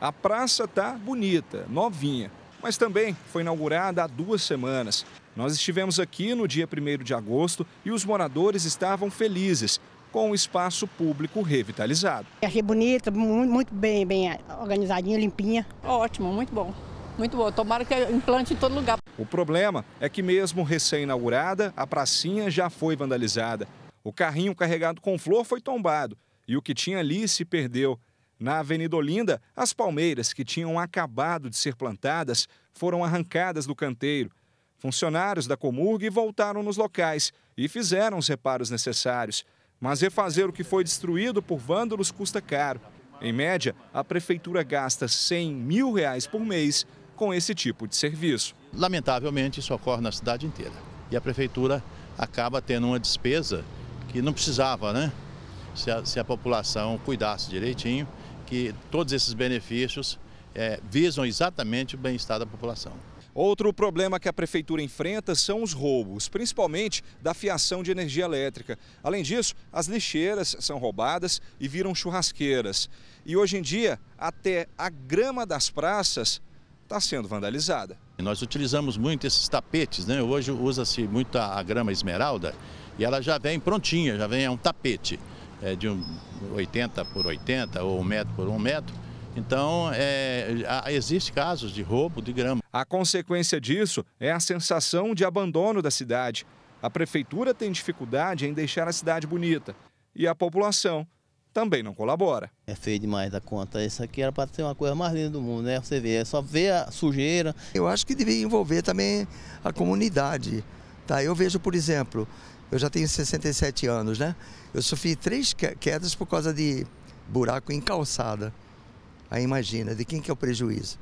A praça está bonita, novinha, mas também foi inaugurada há duas semanas. Nós estivemos aqui no dia 1 de agosto e os moradores estavam felizes com o espaço público revitalizado. Achei bonita, muito bem, bem organizadinha, limpinha. Ótimo, muito bom. Muito bom. Tomara que implante em todo lugar. O problema é que mesmo recém-inaugurada, a pracinha já foi vandalizada. O carrinho carregado com flor foi tombado e o que tinha ali se perdeu. Na Avenida Olinda, as palmeiras que tinham acabado de ser plantadas foram arrancadas do canteiro. Funcionários da Comurg voltaram nos locais e fizeram os reparos necessários. Mas refazer o que foi destruído por vândalos custa caro. Em média, a prefeitura gasta 100 mil reais por mês com esse tipo de serviço. Lamentavelmente, isso ocorre na cidade inteira. E a prefeitura acaba tendo uma despesa que não precisava, né? Se a, se a população cuidasse direitinho que todos esses benefícios é, visam exatamente o bem-estar da população. Outro problema que a prefeitura enfrenta são os roubos, principalmente da fiação de energia elétrica. Além disso, as lixeiras são roubadas e viram churrasqueiras. E hoje em dia, até a grama das praças está sendo vandalizada. Nós utilizamos muito esses tapetes, né? Hoje usa-se muito a grama esmeralda e ela já vem prontinha, já vem é um tapete é, de um 80 por 80 ou 1 metro por 1 metro. Então, é, existe casos de roubo de grama. A consequência disso é a sensação de abandono da cidade. A prefeitura tem dificuldade em deixar a cidade bonita e a população também não colabora. É feio demais a conta. Isso aqui era para ser uma coisa mais linda do mundo, né? Você vê, é só ver a sujeira. Eu acho que deveria envolver também a comunidade. Tá? Eu vejo, por exemplo, eu já tenho 67 anos, né? Eu sofri três quedas por causa de buraco em calçada. Aí imagina, de quem que é o prejuízo?